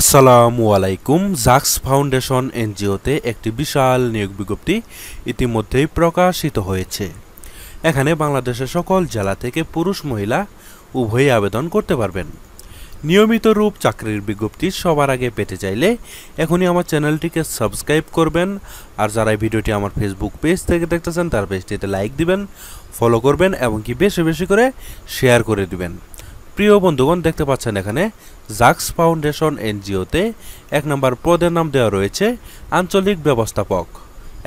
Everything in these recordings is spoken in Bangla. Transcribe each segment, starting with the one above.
আসসালামু আলাইকুম জাক্স ফাউন্ডেশন এনজিওতে একটি বিশাল নিয়োগ বিজ্ঞপ্তি ইতিমধ্যেই প্রকাশিত হয়েছে এখানে বাংলাদেশের সকল জেলা থেকে পুরুষ মহিলা উভয়ই আবেদন করতে পারবেন নিয়মিত রূপ চাকরির বিজ্ঞপ্তি সবার আগে পেতে চাইলে এখনই আমার চ্যানেলটিকে সাবস্ক্রাইব করবেন আর যারা এই ভিডিওটি আমার ফেসবুক পেজ থেকে দেখতেছেন তার পেজটিতে লাইক দিবেন ফলো করবেন এবং কি বেশি বেশি করে শেয়ার করে দিবেন প্রিয় বন্ধুগণ দেখতে পাচ্ছেন এখানে জাক্স ফাউন্ডেশন এনজিওতে এক নম্বর পদের নাম দেওয়া রয়েছে আঞ্চলিক ব্যবস্থাপক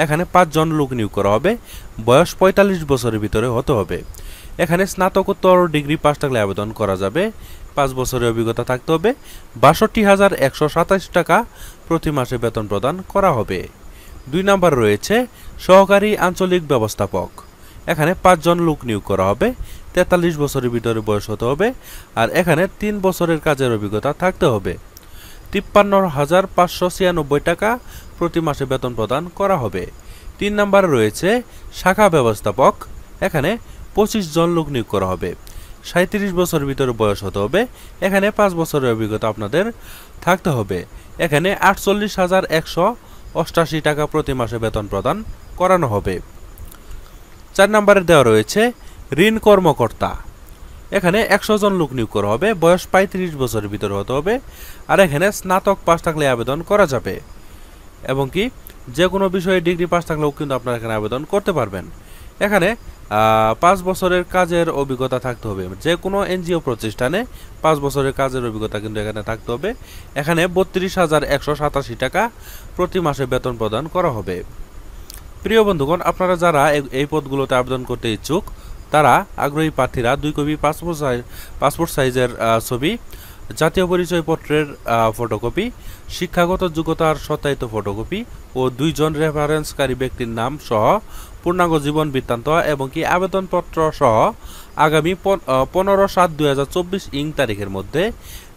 এখানে পাঁচজন লোক নিয়োগ করা হবে বয়স পঁয়তাল্লিশ বছরের ভিতরে হতে হবে এখানে স্নাতকোত্তর ডিগ্রি পাস থাকলে আবেদন করা যাবে পাঁচ বছরের অভিজ্ঞতা থাকতে হবে বাষট্টি হাজার একশো সাতাশ টাকা প্রতি মাসে বেতন প্রদান করা হবে দুই নাম্বার রয়েছে সহকারী আঞ্চলিক ব্যবস্থাপক এখানে পাঁচজন লোক নিয়োগ করা হবে তেতাল্লিশ বছরের ভিতরে বয়স হতে হবে আর এখানে তিন বছরের কাজের অভিজ্ঞতা থাকতে হবে তিপ্পান্ন হাজার পাঁচশো ছিয়ানব্বই টাকা প্রতি মাসে বেতন প্রদান করা হবে তিন নম্বরে রয়েছে শাখা ব্যবস্থাপক এখানে পঁচিশ জন লোক নিয়োগ করা হবে সাঁত্রিশ বছর ভিতরে বয়স হতে হবে এখানে পাঁচ বছরের অভিজ্ঞতা আপনাদের থাকতে হবে এখানে আটচল্লিশ হাজার একশো অষ্টাশি টাকা প্রতি মাসে বেতন প্রদান করানো হবে চার নম্বরে দেওয়া রয়েছে ঋণ কর্মকর্তা এখানে একশো জন লোক নিয়োগ করা হবে বয়স পঁয়ত্রিশ বছরের ভিতরে হতে হবে আর এখানে স্নাতক পাশ থাকলে আবেদন করা যাবে এবং কি যে কোনো বিষয়ে ডিগ্রি পাস থাকলেও কিন্তু আপনারা এখানে আবেদন করতে পারবেন এখানে পাঁচ বছরের কাজের অভিজ্ঞতা থাকতে হবে যে কোনো এনজিও প্রতিষ্ঠানে পাঁচ বছরের কাজের অভিজ্ঞতা কিন্তু এখানে থাকতে হবে এখানে বত্রিশ হাজার একশো সাতাশি টাকা প্রতি মাসে বেতন প্রদান করা হবে প্রিয় বন্ধুগণ আপনারা যারা এই পদগুলোতে আবেদন করতে ইচ্ছুক তারা আগ্রহী প্রার্থীরা দুই কপি পাসপোর্ট সাইজ পাসপোর্ট সাইজের ছবি জাতীয় পরিচয়পত্রের ফটোকপি শিক্ষাগত যোগ্যতার সত্যায়িত ফটোকপি ও দুইজন রেফারেন্সকারী ব্যক্তির নাম সহ পূর্ণাঙ্গ জীবন বৃত্তান্ত এবং কি আবেদনপত্র সহ আগামী পনেরো সাত দুই হাজার চব্বিশ ইং তারিখের মধ্যে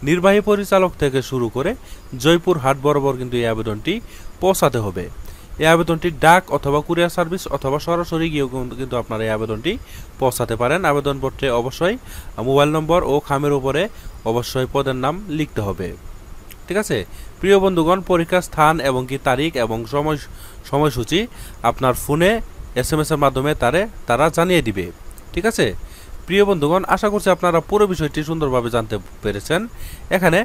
নির্বাহী পরিচালক থেকে শুরু করে জয়পুর হাট বরাবর কিন্তু এই আবেদনটি পৌঁছাতে হবে এই আবেদনটি ডাক অথবা কুরিয়ার সার্ভিস অথবা সরাসরি গিয়েও কিন্তু আপনারা এই আবেদনটি পৌঁছাতে পারেন আবেদনপত্রে অবশ্যই মোবাইল নম্বর ও খামের উপরে অবশ্যই পদের নাম লিখতে হবে ঠিক আছে প্রিয় বন্ধুগণ পরীক্ষার স্থান এবং কি তারিখ এবং সময় সময়সূচি আপনার ফোনে এস এম এসের মাধ্যমে তারে তারা জানিয়ে দিবে ঠিক আছে প্রিয় বন্ধুগণ আশা করছি আপনারা পুরো বিষয়টি সুন্দরভাবে জানতে পেরেছেন এখানে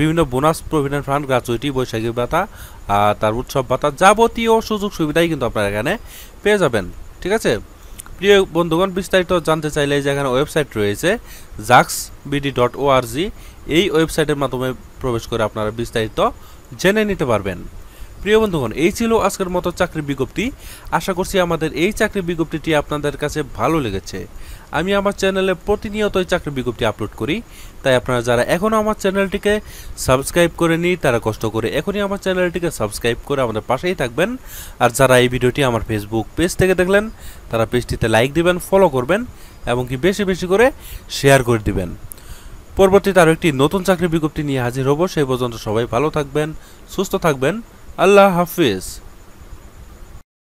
বিভিন্ন bonus provident fund gratuity Baishakhi ভাতা তার উৎসব ভাতা যাবতীয় সুযোগ সুবিধাই কিন্তু আপনারা এখানে পেয়ে যাবেন ঠিক আছে প্রিয় বন্ধুগণ বিস্তারিত জানতে চাইলে যে এখানে ওয়েবসাইট রয়েছে জাক্স বিডি ডট ওআরজি এই ওয়েবসাইটের মাধ্যমে প্রবেশ করে আপনারা বিস্তারিত জেনে নিতে পারবেন প্রিয় বন্ধুগণ এই ছিল আজকের মতো চাকরি বিজ্ঞপ্তি আশা করছি আমাদের এই চাকরি বিজ্ঞপ্তিটি আপনাদের কাছে ভালো লেগেছে আমি আমার চ্যানেলে প্রতিনিয়তই চাকরি বিজ্ঞপ্তি আপলোড করি তাই আপনারা যারা এখনও আমার চ্যানেলটিকে সাবস্ক্রাইব করে নিই তারা কষ্ট করে এখনই আমার চ্যানেলটিকে সাবস্ক্রাইব করে আমাদের পাশেই থাকবেন আর যারা এই ভিডিওটি আমার ফেসবুক পেজ থেকে দেখলেন তারা পেজটিতে লাইক দিবেন ফলো করবেন এবং কি বেশি বেশি করে শেয়ার করে দিবেন পরবর্তীতে আরও একটি নতুন চাকরি বিজ্ঞপ্তি নিয়ে হাজির হব সেই পর্যন্ত সবাই ভালো থাকবেন সুস্থ থাকবেন अल्लाह हाफिज़